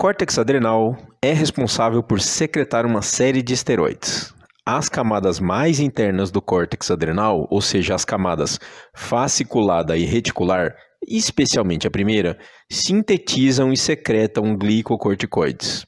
córtex adrenal é responsável por secretar uma série de esteroides. As camadas mais internas do córtex adrenal, ou seja, as camadas fasciculada e reticular, especialmente a primeira, sintetizam e secretam glicocorticoides.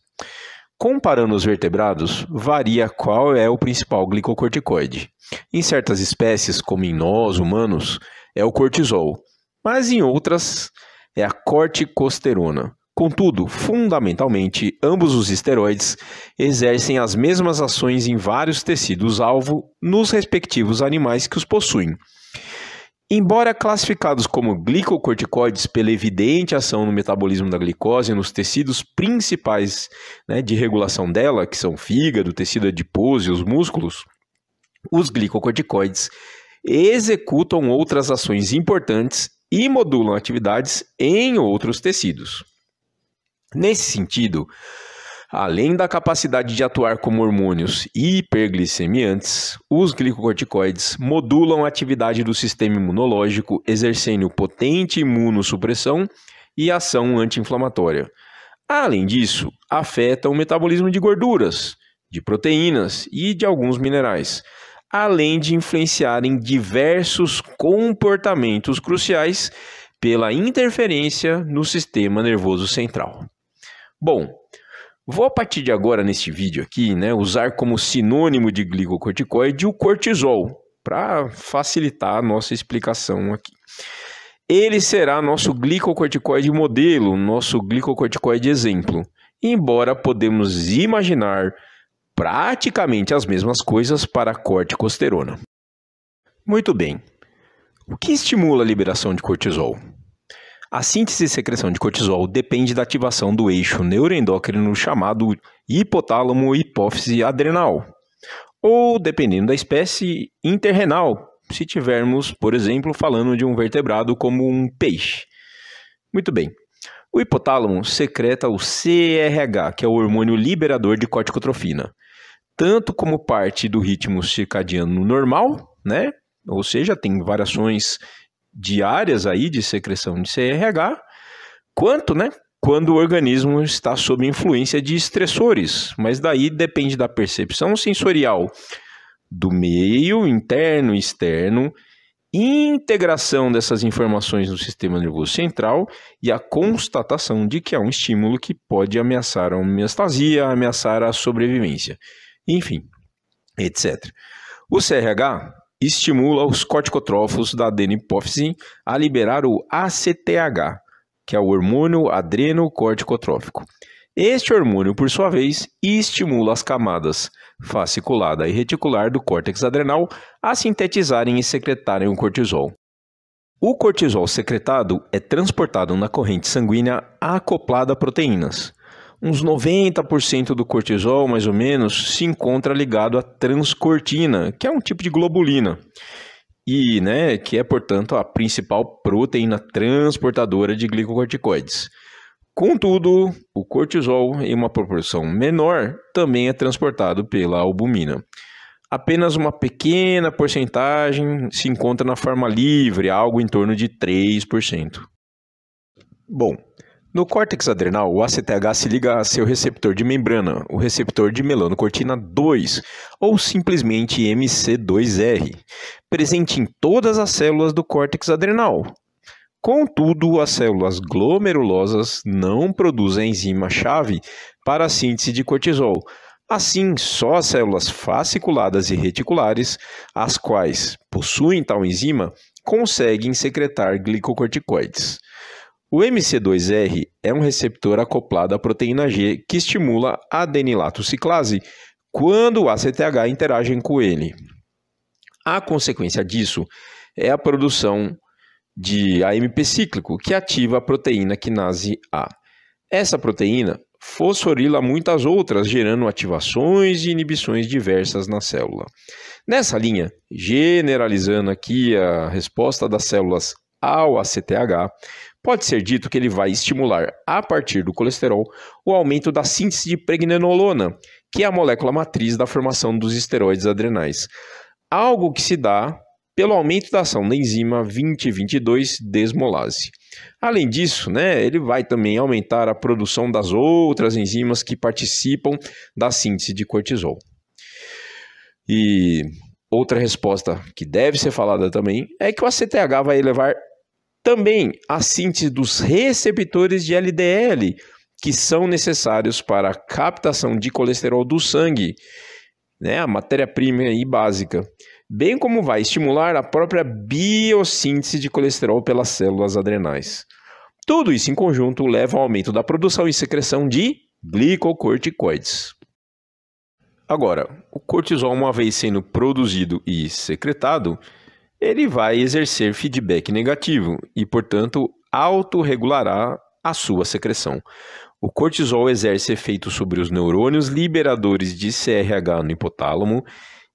Comparando os vertebrados, varia qual é o principal glicocorticoide. Em certas espécies, como em nós humanos, é o cortisol, mas em outras é a corticosterona. Contudo, fundamentalmente, ambos os esteroides exercem as mesmas ações em vários tecidos-alvo nos respectivos animais que os possuem. Embora classificados como glicocorticoides pela evidente ação no metabolismo da glicose nos tecidos principais né, de regulação dela, que são fígado, tecido adiposo e os músculos, os glicocorticoides executam outras ações importantes e modulam atividades em outros tecidos. Nesse sentido, além da capacidade de atuar como hormônios hiperglicemiantes, os glicocorticoides modulam a atividade do sistema imunológico, exercendo potente imunossupressão e ação anti-inflamatória. Além disso, afetam o metabolismo de gorduras, de proteínas e de alguns minerais, além de influenciar em diversos comportamentos cruciais pela interferência no sistema nervoso central. Bom, vou a partir de agora neste vídeo aqui, né, usar como sinônimo de glicocorticoide o cortisol, para facilitar a nossa explicação aqui. Ele será nosso glicocorticoide modelo, nosso glicocorticoide exemplo. Embora podemos imaginar praticamente as mesmas coisas para a corticosterona. Muito bem. O que estimula a liberação de cortisol? A síntese e secreção de cortisol depende da ativação do eixo neuroendócrino chamado hipotálamo hipófise adrenal, ou, dependendo da espécie, interrenal, se tivermos, por exemplo, falando de um vertebrado como um peixe. Muito bem. O hipotálamo secreta o CRH, que é o hormônio liberador de corticotrofina, tanto como parte do ritmo circadiano normal, né? Ou seja, tem variações diárias aí de secreção de CRH, quanto, né, quando o organismo está sob influência de estressores. Mas daí depende da percepção sensorial do meio interno e externo, integração dessas informações no sistema nervoso central e a constatação de que há um estímulo que pode ameaçar a homeostasia, ameaçar a sobrevivência, enfim, etc. O CRH estimula os corticotrófos da adenopófise a liberar o ACTH, que é o hormônio adrenocorticotrófico. Este hormônio, por sua vez, estimula as camadas fasciculada e reticular do córtex adrenal a sintetizarem e secretarem o cortisol. O cortisol secretado é transportado na corrente sanguínea acoplada a proteínas, uns 90% do cortisol, mais ou menos, se encontra ligado à transcortina, que é um tipo de globulina. E, né, que é, portanto, a principal proteína transportadora de glicocorticoides. Contudo, o cortisol, em uma proporção menor, também é transportado pela albumina. Apenas uma pequena porcentagem se encontra na forma livre, algo em torno de 3%. Bom, no córtex adrenal, o ACTH se liga a seu receptor de membrana, o receptor de melanocortina 2, ou simplesmente MC2R, presente em todas as células do córtex adrenal. Contudo, as células glomerulosas não produzem a enzima-chave para a síntese de cortisol. Assim, só as células fasciculadas e reticulares, as quais possuem tal enzima, conseguem secretar glicocorticoides. O MC2R é um receptor acoplado à proteína G que estimula a adenilato ciclase quando o ACTH interage com ele. A consequência disso é a produção de AMP cíclico, que ativa a proteína quinase A. Essa proteína fosforila muitas outras, gerando ativações e inibições diversas na célula. Nessa linha, generalizando aqui a resposta das células ao ACTH, pode ser dito que ele vai estimular, a partir do colesterol, o aumento da síntese de pregnenolona, que é a molécula matriz da formação dos esteroides adrenais. Algo que se dá pelo aumento da ação da enzima 2022 desmolase. Além disso, né, ele vai também aumentar a produção das outras enzimas que participam da síntese de cortisol. E outra resposta que deve ser falada também é que o ACTH vai elevar também a síntese dos receptores de LDL, que são necessários para a captação de colesterol do sangue, né, a matéria-prima e básica, bem como vai estimular a própria biossíntese de colesterol pelas células adrenais. Tudo isso em conjunto leva ao aumento da produção e secreção de glicocorticoides. Agora, o cortisol, uma vez sendo produzido e secretado, ele vai exercer feedback negativo e, portanto, autorregulará a sua secreção. O cortisol exerce efeito sobre os neurônios liberadores de CRH no hipotálamo,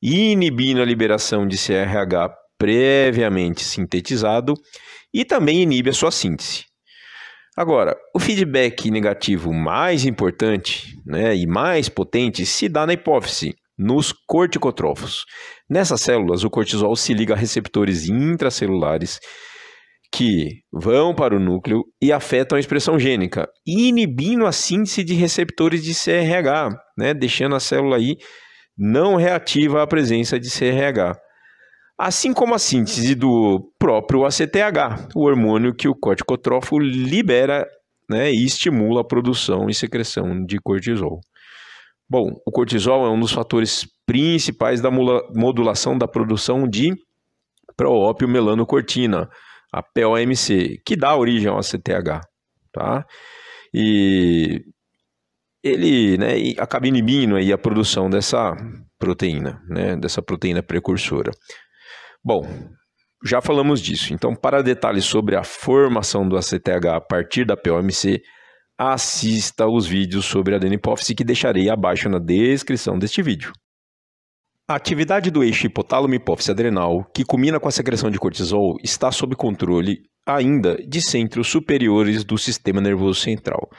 inibindo a liberação de CRH previamente sintetizado e também inibe a sua síntese. Agora, o feedback negativo mais importante né, e mais potente se dá na hipófise, nos corticotrófos. Nessas células, o cortisol se liga a receptores intracelulares que vão para o núcleo e afetam a expressão gênica, inibindo a síntese de receptores de CRH, né? deixando a célula aí não reativa à presença de CRH. Assim como a síntese do próprio ACTH, o hormônio que o corticotrófo libera né, e estimula a produção e secreção de cortisol. Bom, o cortisol é um dos fatores principais da modulação da produção de proópio melanocortina, a POMC, que dá origem ao ACTH, tá? E ele né, acaba inibindo aí a produção dessa proteína, né, dessa proteína precursora. Bom, já falamos disso. Então, para detalhes sobre a formação do ACTH a partir da POMC, assista os vídeos sobre adenopófise que deixarei abaixo na descrição deste vídeo. A atividade do eixo hipotálamo-hipófise adrenal, que combina com a secreção de cortisol, está sob controle ainda de centros superiores do sistema nervoso central.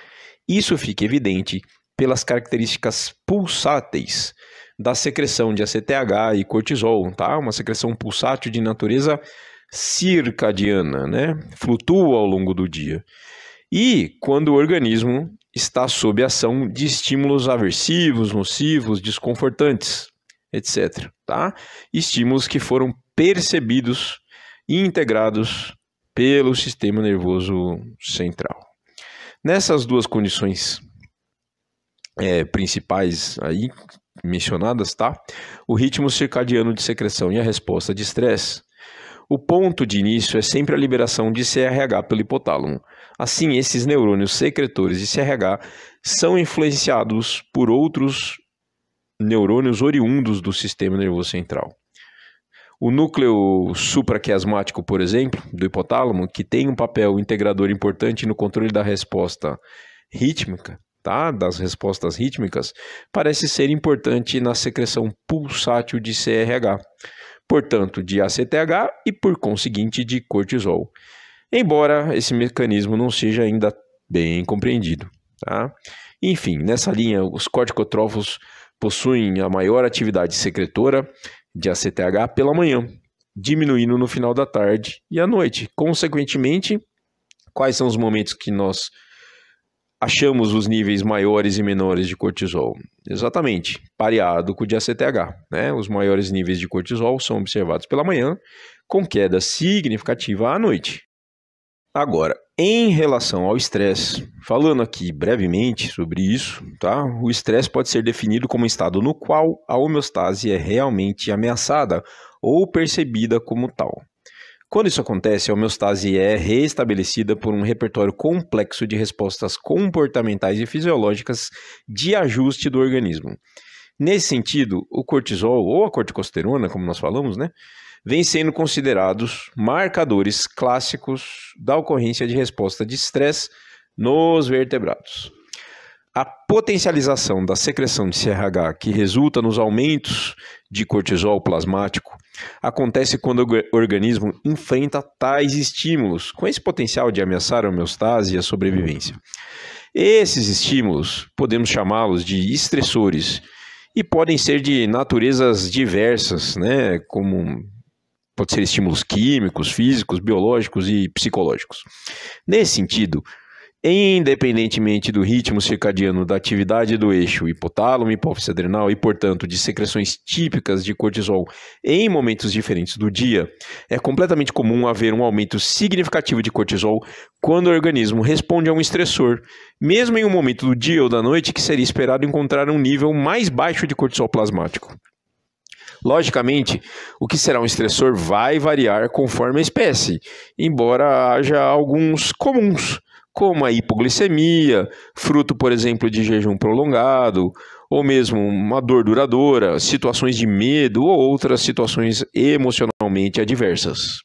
Isso fica evidente pelas características pulsáteis da secreção de ACTH e cortisol, tá? Uma secreção pulsátil de natureza circadiana, né? Flutua ao longo do dia. E quando o organismo está sob ação de estímulos aversivos, nocivos, desconfortantes, etc. Tá? Estímulos que foram percebidos e integrados pelo sistema nervoso central. Nessas duas condições é, principais aí mencionadas, tá? O ritmo circadiano de secreção e a resposta de estresse o ponto de início é sempre a liberação de CRH pelo hipotálamo. Assim, esses neurônios secretores de CRH são influenciados por outros neurônios oriundos do sistema nervoso central. O núcleo supraquiasmático, por exemplo, do hipotálamo, que tem um papel integrador importante no controle da resposta rítmica, tá? das respostas rítmicas, parece ser importante na secreção pulsátil de CRH portanto, de ACTH e por conseguinte de cortisol. Embora esse mecanismo não seja ainda bem compreendido. Tá? Enfim, nessa linha, os corticotrófos possuem a maior atividade secretora de ACTH pela manhã, diminuindo no final da tarde e à noite. Consequentemente, quais são os momentos que nós achamos os níveis maiores e menores de cortisol? Exatamente, pareado com o de ACTH. Né? Os maiores níveis de cortisol são observados pela manhã, com queda significativa à noite. Agora, em relação ao estresse, falando aqui brevemente sobre isso, tá? O estresse pode ser definido como um estado no qual a homeostase é realmente ameaçada ou percebida como tal. Quando isso acontece, a homeostase é reestabelecida por um repertório complexo de respostas comportamentais e fisiológicas de ajuste do organismo. Nesse sentido, o cortisol ou a corticosterona, como nós falamos, né, vem sendo considerados marcadores clássicos da ocorrência de resposta de estresse nos vertebrados. A potencialização da secreção de CRH que resulta nos aumentos de cortisol plasmático acontece quando o organismo enfrenta tais estímulos, com esse potencial de ameaçar a homeostase e a sobrevivência. Esses estímulos podemos chamá-los de estressores e podem ser de naturezas diversas, né? Como pode ser estímulos químicos, físicos, biológicos e psicológicos. Nesse sentido, Independentemente do ritmo circadiano da atividade do eixo hipotálamo, hipófise adrenal e, portanto, de secreções típicas de cortisol em momentos diferentes do dia, é completamente comum haver um aumento significativo de cortisol quando o organismo responde a um estressor, mesmo em um momento do dia ou da noite que seria esperado encontrar um nível mais baixo de cortisol plasmático. Logicamente, o que será um estressor vai variar conforme a espécie, embora haja alguns comuns como a hipoglicemia, fruto, por exemplo, de jejum prolongado, ou mesmo uma dor duradoura, situações de medo ou outras situações emocionalmente adversas.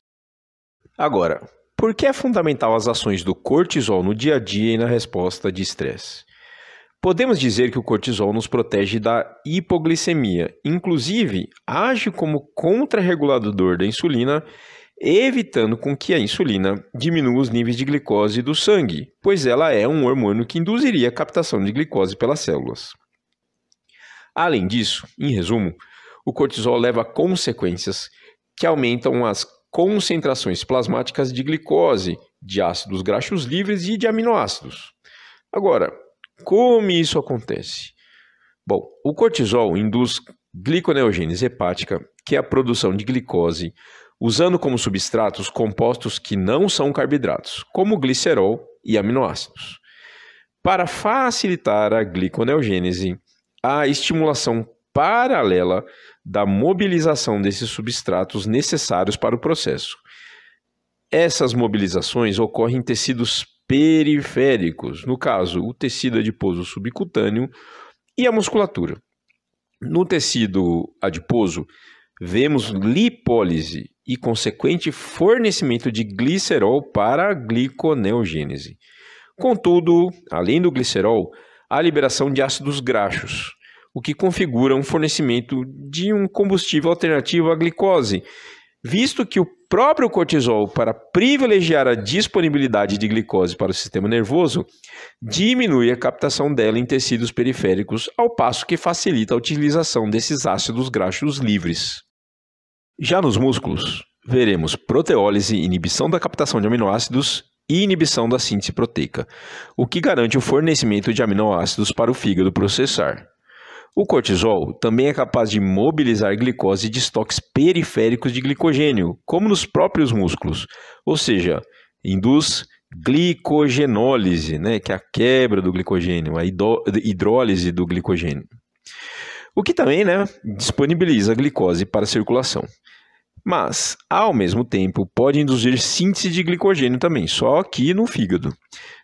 Agora, por que é fundamental as ações do cortisol no dia a dia e na resposta de estresse? Podemos dizer que o cortisol nos protege da hipoglicemia, inclusive age como contrarregulador da insulina evitando com que a insulina diminua os níveis de glicose do sangue, pois ela é um hormônio que induziria a captação de glicose pelas células. Além disso, em resumo, o cortisol leva a consequências que aumentam as concentrações plasmáticas de glicose, de ácidos graxos livres e de aminoácidos. Agora, como isso acontece? Bom, o cortisol induz gliconeogênese hepática, que é a produção de glicose usando como substratos compostos que não são carboidratos, como glicerol e aminoácidos. Para facilitar a gliconeogênese, a estimulação paralela da mobilização desses substratos necessários para o processo. Essas mobilizações ocorrem em tecidos periféricos, no caso, o tecido adiposo subcutâneo e a musculatura. No tecido adiposo, vemos lipólise, e consequente fornecimento de glicerol para a gliconeogênese. Contudo, além do glicerol, há liberação de ácidos graxos, o que configura um fornecimento de um combustível alternativo à glicose, visto que o próprio cortisol, para privilegiar a disponibilidade de glicose para o sistema nervoso, diminui a captação dela em tecidos periféricos, ao passo que facilita a utilização desses ácidos graxos livres. Já nos músculos, veremos proteólise, inibição da captação de aminoácidos e inibição da síntese proteica, o que garante o fornecimento de aminoácidos para o fígado processar. O cortisol também é capaz de mobilizar glicose de estoques periféricos de glicogênio, como nos próprios músculos, ou seja, induz glicogenólise, né, que é a quebra do glicogênio, a hidrólise do glicogênio. O que também né, disponibiliza a glicose para a circulação. Mas, ao mesmo tempo, pode induzir síntese de glicogênio também, só que no fígado.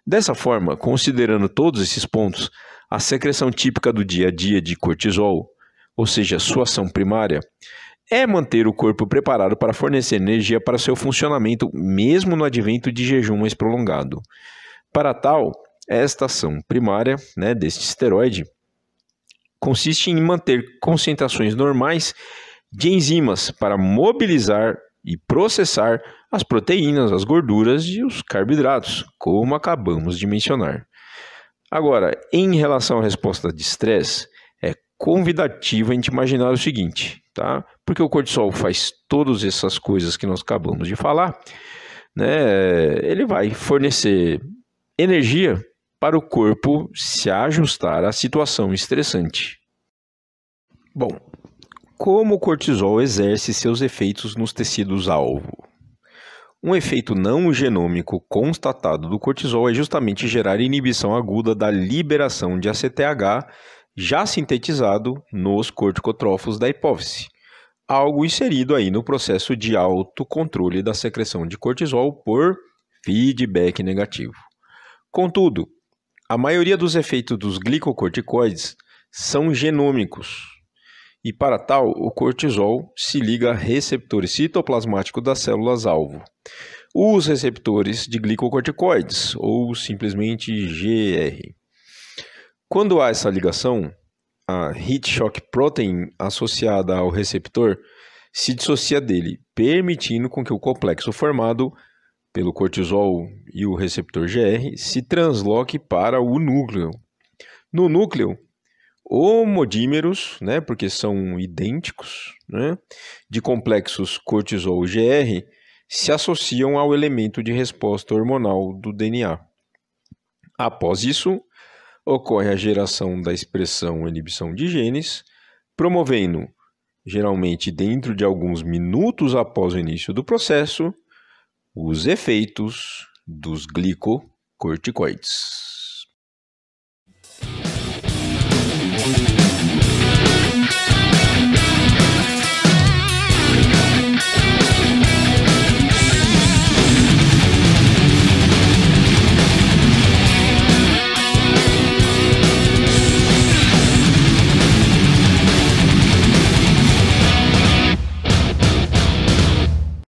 Dessa forma, considerando todos esses pontos, a secreção típica do dia a dia de cortisol, ou seja, sua ação primária, é manter o corpo preparado para fornecer energia para seu funcionamento, mesmo no advento de jejum mais prolongado. Para tal, esta ação primária né, deste esteroide consiste em manter concentrações normais de enzimas para mobilizar e processar as proteínas, as gorduras e os carboidratos, como acabamos de mencionar. Agora, em relação à resposta de estresse, é convidativo a gente imaginar o seguinte, tá? Porque o cortisol faz todas essas coisas que nós acabamos de falar, né? Ele vai fornecer energia para o corpo se ajustar à situação estressante. Bom, como o cortisol exerce seus efeitos nos tecidos-alvo? Um efeito não genômico constatado do cortisol é justamente gerar inibição aguda da liberação de ACTH já sintetizado nos corticotrófos da hipófise, algo inserido aí no processo de autocontrole da secreção de cortisol por feedback negativo. Contudo, a maioria dos efeitos dos glicocorticoides são genômicos, e para tal, o cortisol se liga a receptores citoplasmáticos das células-alvo. Os receptores de glicocorticoides, ou simplesmente GR. Quando há essa ligação, a heat shock protein associada ao receptor se dissocia dele, permitindo com que o complexo formado pelo cortisol e o receptor GR se transloque para o núcleo. No núcleo, homodímeros, né, porque são idênticos, né, de complexos cortisol-GR se associam ao elemento de resposta hormonal do DNA. Após isso, ocorre a geração da expressão inibição de genes, promovendo, geralmente dentro de alguns minutos após o início do processo, os efeitos dos glicocorticoides.